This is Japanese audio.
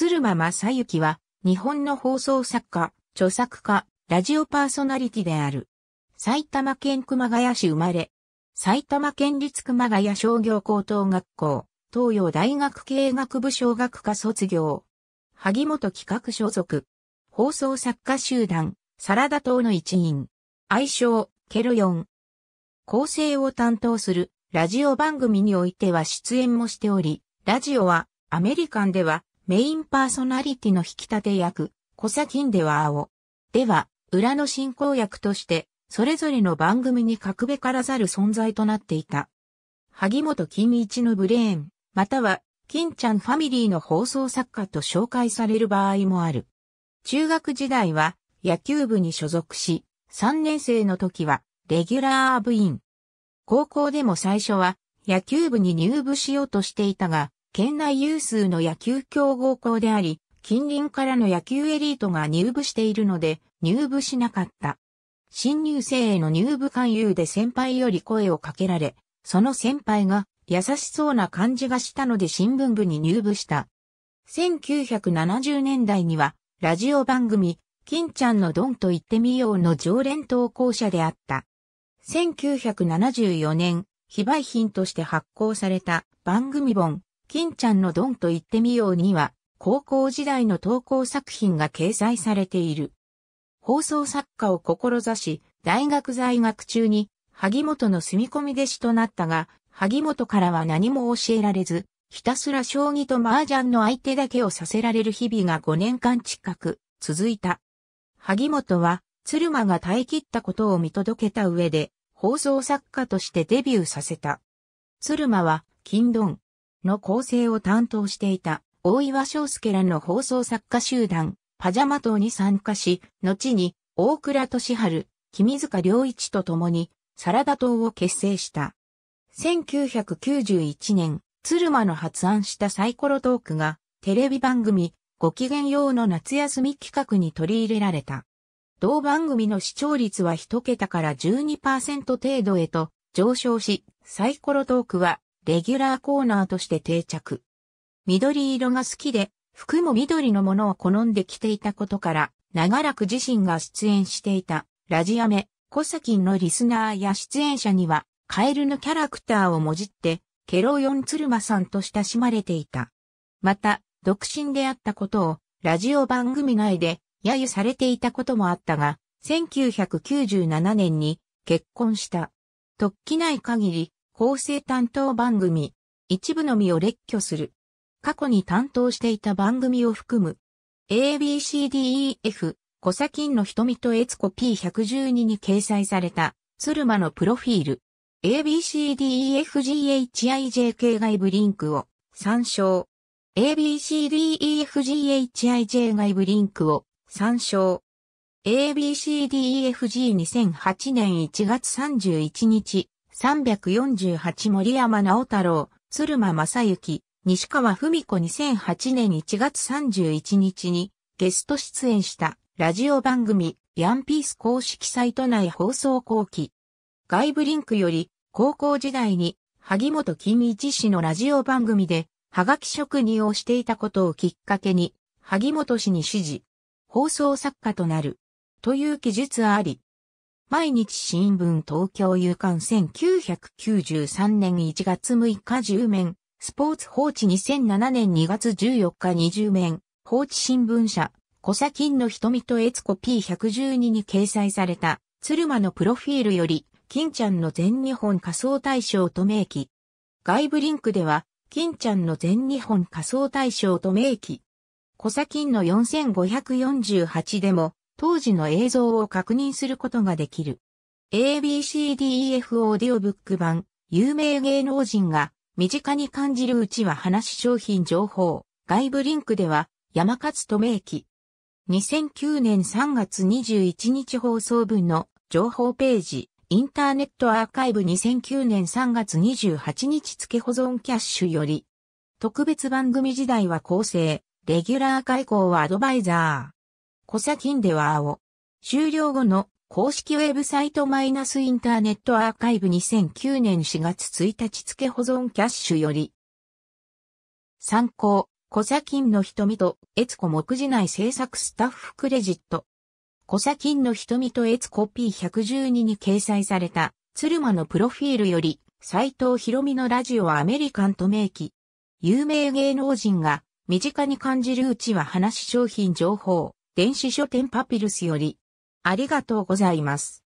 鶴間正幸は、日本の放送作家、著作家、ラジオパーソナリティである。埼玉県熊谷市生まれ。埼玉県立熊谷商業高等学校、東洋大学経営学部小学科卒業。萩本企画所属。放送作家集団、サラダ党の一員。愛称、ケロヨン。構成を担当するラジオ番組においては出演もしており、ラジオはアメリカンではメインパーソナリティの引き立て役、コサキンでは青。では、裏の進行役として、それぞれの番組に格べからざる存在となっていた。萩本金一のブレーン、または、金ちゃんファミリーの放送作家と紹介される場合もある。中学時代は野球部に所属し、3年生の時はレギュラー部員。高校でも最初は野球部に入部しようとしていたが、県内有数の野球強豪校であり、近隣からの野球エリートが入部しているので、入部しなかった。新入生への入部勧誘で先輩より声をかけられ、その先輩が優しそうな感じがしたので新聞部に入部した。1970年代には、ラジオ番組、金ちゃんのドンと言ってみようの常連投稿者であった。1974年、非売品として発行された番組本、金ちゃんのドンと言ってみようには、高校時代の投稿作品が掲載されている。放送作家を志し、大学在学中に、萩本の住み込み弟子となったが、萩本からは何も教えられず、ひたすら将棋と麻雀の相手だけをさせられる日々が5年間近く続いた。萩本は、鶴間が耐え切ったことを見届けた上で、放送作家としてデビューさせた。鶴間は、金ドン、の構成を担当していた大岩章介らの放送作家集団、パジャマ党に参加し、後に大倉俊春、君塚良一と共にサラダ党を結成した。1991年、鶴間の発案したサイコロトークがテレビ番組ご機嫌用の夏休み企画に取り入れられた。同番組の視聴率は1桁から12%程度へと上昇し、サイコロトークはレギュラーコーナーとして定着。緑色が好きで、服も緑のものを好んで着ていたことから、長らく自身が出演していた、ラジアメ、コサキンのリスナーや出演者には、カエルのキャラクターをもじって、ケロヨンツルマさんと親しまれていた。また、独身であったことを、ラジオ番組内で、揶揄されていたこともあったが、1997年に結婚した。突起ない限り、構成担当番組、一部のみを列挙する。過去に担当していた番組を含む、ABCDEF、小ンの瞳とエツコ P112 に掲載された、鶴間のプロフィール、ABCDEFGHIJK 外部リンクを参照。ABCDEFGHIJ 外部リンクを参照。ABCDEFG2008 年1月31日、348森山直太郎、鶴間正幸、西川文子2008年1月31日にゲスト出演したラジオ番組ヤンピース公式サイト内放送後期。外部リンクより高校時代に萩本金一氏のラジオ番組でハガキ職人をしていたことをきっかけに萩本氏に指示、放送作家となるという記述あり、毎日新聞東京夕刊1993年1月6日10面、スポーツ放置2007年2月14日20面、放置新聞社、小砂金の瞳とエツコ P112 に掲載された、鶴間のプロフィールより、金ちゃんの全日本仮想大賞と明記。外部リンクでは、金ちゃんの全日本仮想大賞と明記。小砂金の4548でも、当時の映像を確認することができる。ABCDEF オーディオブック版、有名芸能人が身近に感じるうちは話商品情報、外部リンクでは山勝と明記。2009年3月21日放送分の情報ページ、インターネットアーカイブ2009年3月28日付保存キャッシュより、特別番組時代は構成、レギュラー開講はアドバイザー。コサキンでは青。終了後の公式ウェブサイトマイナスインターネットアーカイブ2009年4月1日付保存キャッシュより。参考、コサキンの瞳と、エツコ目次内制作スタッフクレジット。コサキンの瞳とエツコ P112 に掲載された、鶴間のプロフィールより、斎藤博美のラジオアメリカンと名記。有名芸能人が、身近に感じるうちは話商品情報。電子書店パピルスより、ありがとうございます。